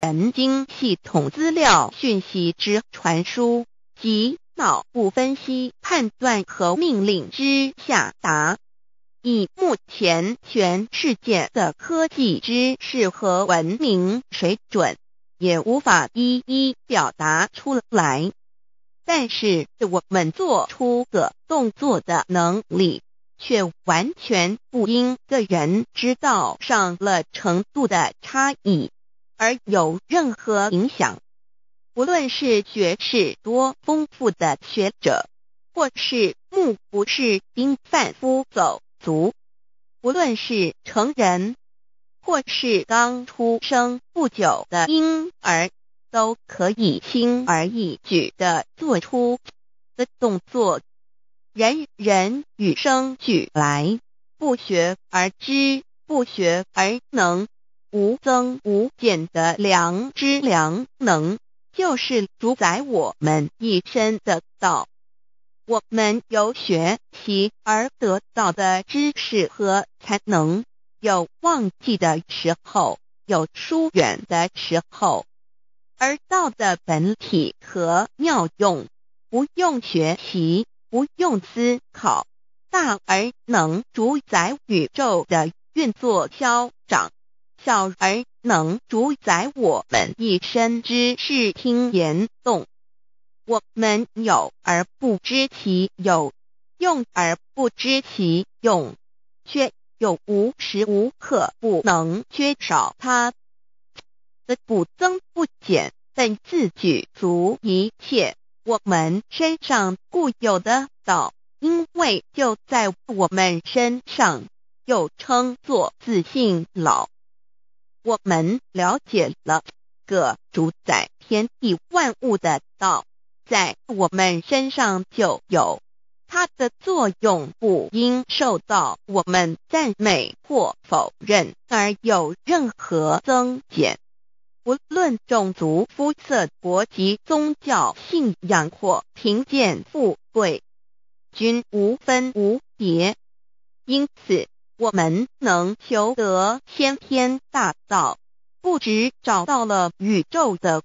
神经系统资料讯息之传输及脑部分析、判断和命令之下达，以目前全世界的科技知识和文明水准，也无法一一表达出来。但是我们做出的动作的能力，却完全不因个人知道上了程度的差异。而有任何影响，不论是学识多丰富的学者，或是目不是丁犯夫走卒，不论是成人，或是刚出生不久的婴儿，都可以轻而易举的做出的动作。人人与生俱来，不学而知，不学而能。无增无减的良知良能，就是主宰我们一身的道。我们由学习而得到的知识和才能，有忘记的时候，有疏远的时候；而道的本体和妙用，不用学习，不用思考，大而能主宰宇宙的运作消长。少而能主宰我们一身之事，听言动；我们有而不知其有，用而不知其用，却有无时无刻不能缺少它。的不增不减，本自具足一切我们身上固有的道，因为就在我们身上，又称作自信老。我们了解了，个主宰天地万物的道，在我们身上就有，它的作用不应受到我们赞美或否认而有任何增减，不论种族、肤色、国籍、宗教、信仰或贫贱富贵，均无分无别。因此。我们能求得先天大道，不只找到了宇宙的。